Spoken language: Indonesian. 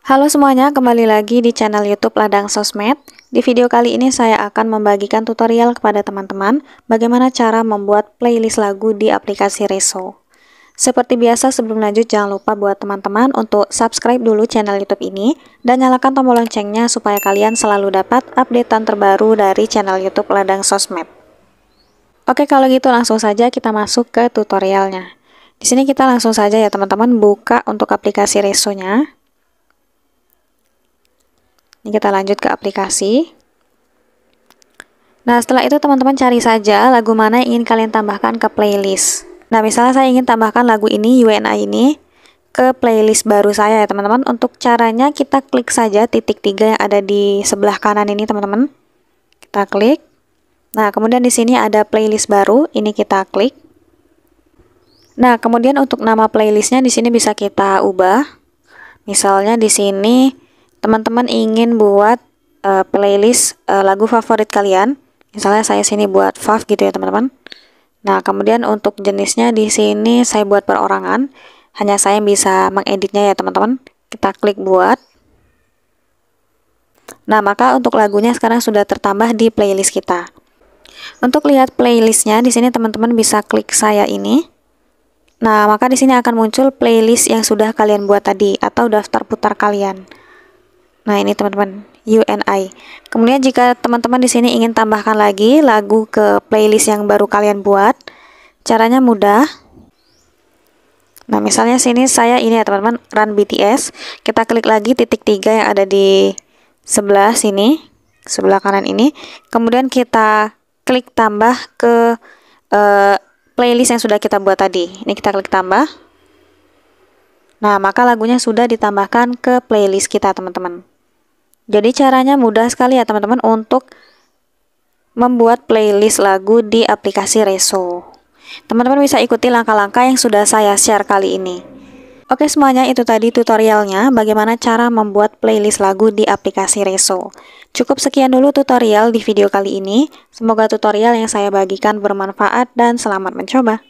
Halo semuanya, kembali lagi di channel YouTube Ladang Sosmed. Di video kali ini saya akan membagikan tutorial kepada teman-teman bagaimana cara membuat playlist lagu di aplikasi Reso. Seperti biasa sebelum lanjut jangan lupa buat teman-teman untuk subscribe dulu channel YouTube ini dan nyalakan tombol loncengnya supaya kalian selalu dapat updatean terbaru dari channel YouTube Ladang Sosmed. Oke, kalau gitu langsung saja kita masuk ke tutorialnya. Di sini kita langsung saja ya teman-teman buka untuk aplikasi reso nya ini kita lanjut ke aplikasi. Nah, setelah itu teman-teman cari saja lagu mana yang ingin kalian tambahkan ke playlist. Nah, misalnya saya ingin tambahkan lagu ini, UNA ini, ke playlist baru saya ya teman-teman. Untuk caranya kita klik saja titik tiga yang ada di sebelah kanan ini teman-teman. Kita klik. Nah, kemudian di sini ada playlist baru, ini kita klik. Nah, kemudian untuk nama playlistnya di sini bisa kita ubah. Misalnya di sini teman-teman ingin buat uh, playlist uh, lagu favorit kalian. Misalnya saya sini buat fav gitu ya teman-teman. Nah kemudian untuk jenisnya di sini saya buat perorangan. Hanya saya yang bisa mengeditnya ya teman-teman. Kita klik buat. Nah maka untuk lagunya sekarang sudah tertambah di playlist kita. Untuk lihat playlistnya di sini teman-teman bisa klik saya ini. Nah, maka di sini akan muncul playlist yang sudah kalian buat tadi atau daftar putar kalian. Nah, ini teman-teman, I Kemudian jika teman-teman di sini ingin tambahkan lagi lagu ke playlist yang baru kalian buat, caranya mudah. Nah, misalnya sini saya ini ya teman-teman, run BTS. Kita klik lagi titik tiga yang ada di sebelah sini, sebelah kanan ini. Kemudian kita klik tambah ke uh, playlist yang sudah kita buat tadi. Ini kita klik tambah. Nah, maka lagunya sudah ditambahkan ke playlist kita, teman-teman. Jadi caranya mudah sekali ya teman-teman untuk membuat playlist lagu di aplikasi Reso. Teman-teman bisa ikuti langkah-langkah yang sudah saya share kali ini. Oke semuanya itu tadi tutorialnya bagaimana cara membuat playlist lagu di aplikasi Reso. Cukup sekian dulu tutorial di video kali ini. Semoga tutorial yang saya bagikan bermanfaat dan selamat mencoba.